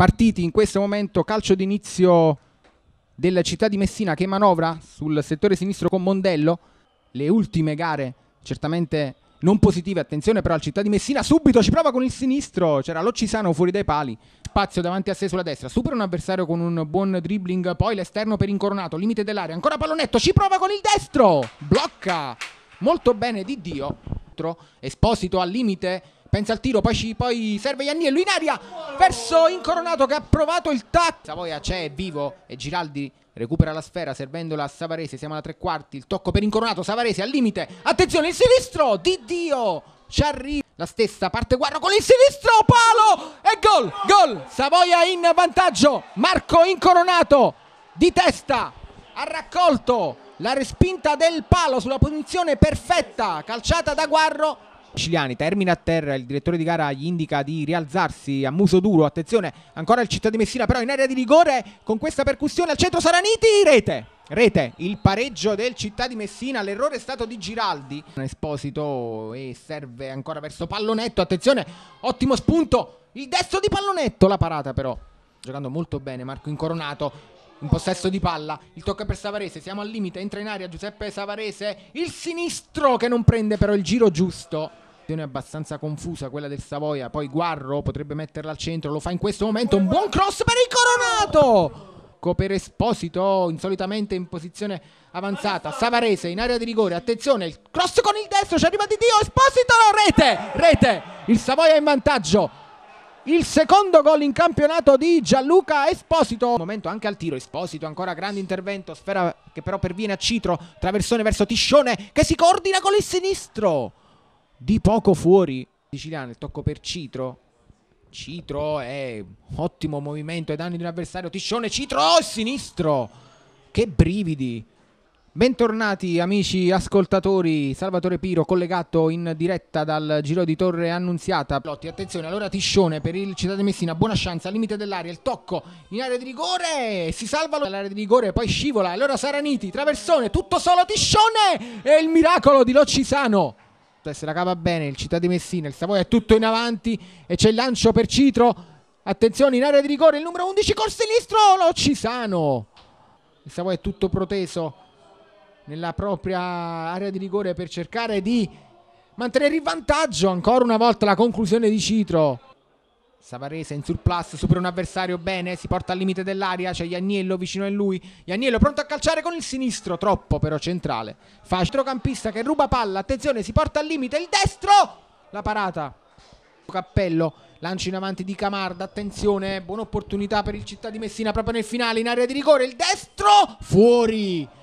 partiti in questo momento calcio d'inizio della città di Messina che manovra sul settore sinistro con Mondello le ultime gare certamente non positive attenzione però al città di Messina subito ci prova con il sinistro c'era Loccisano fuori dai pali spazio davanti a sé sulla destra supera un avversario con un buon dribbling poi l'esterno per incoronato limite dell'area ancora pallonetto ci prova con il destro blocca molto bene di Dio esposito al limite pensa al tiro poi, ci, poi serve Iannello in aria verso Incoronato che ha provato il tac. Savoia c'è, è vivo e Giraldi recupera la sfera servendola a Savarese. Siamo alla tre quarti. Il tocco per Incoronato. Savarese al limite. Attenzione, il sinistro di Dio. Ci arriva la stessa parte Guarro con il sinistro. Palo e gol. Gol. Savoia in vantaggio. Marco Incoronato di testa ha raccolto la respinta del palo sulla posizione perfetta calciata da Guarro siciliani. Termina a terra, il direttore di gara gli indica di rialzarsi a muso duro. Attenzione, ancora il città di Messina però in area di rigore con questa percussione al centro Saraniti, rete! Rete, il pareggio del Città di Messina, l'errore è stato di Giraldi. Esposito e serve ancora verso Pallonetto, attenzione, ottimo spunto, il destro di Pallonetto, la parata però, giocando molto bene Marco Incoronato, in possesso di palla, il tocco è per Savarese, siamo al limite, entra in aria Giuseppe Savarese, il sinistro che non prende però il giro giusto situazione abbastanza confusa, quella del Savoia. Poi Guarro potrebbe metterla al centro, lo fa in questo momento. Un buon cross per il Coronato! per Esposito, insolitamente in posizione avanzata. Savarese in area di rigore, attenzione, il cross con il destro, ci arriva Di Dio, Esposito, no, rete, rete, il Savoia in vantaggio. Il secondo gol in campionato di Gianluca Esposito. Momento anche al tiro, Esposito, ancora grande intervento, sfera che però perviene a Citro, traversone verso Tiscione che si coordina con il sinistro di poco fuori siciliano, il tocco per Citro. Citro è ottimo movimento ai danni di un avversario. Tiscione Citro oh, sinistro. Che brividi. Bentornati amici ascoltatori, Salvatore Piro collegato in diretta dal Giro di Torre Annunziata. Lotti, attenzione, allora Tiscione per il Città di Messina, buona chance al limite dell'aria, il tocco in area di rigore, si salva l'area di rigore, poi scivola, allora Saraniti, traversone, tutto solo Tiscione e il miracolo di Loccisano. Cioè, se la cava bene il città di Messina, il Savoia è tutto in avanti e c'è il lancio per Citro. Attenzione in area di rigore il numero 11 col sinistro, lo Cisano. Il Savoia è tutto proteso nella propria area di rigore per cercare di mantenere in vantaggio ancora una volta la conclusione di Citro. Savarese in surplus, supera un avversario bene, si porta al limite dell'aria, c'è Iagnello vicino a lui. Iagnello pronto a calciare con il sinistro, troppo però centrale. Fa centrocampista che ruba palla, attenzione, si porta al limite, il destro! La parata. Cappello, lancio in avanti di Camarda, attenzione, buona opportunità per il Città di Messina proprio nel finale in area di rigore, il destro fuori!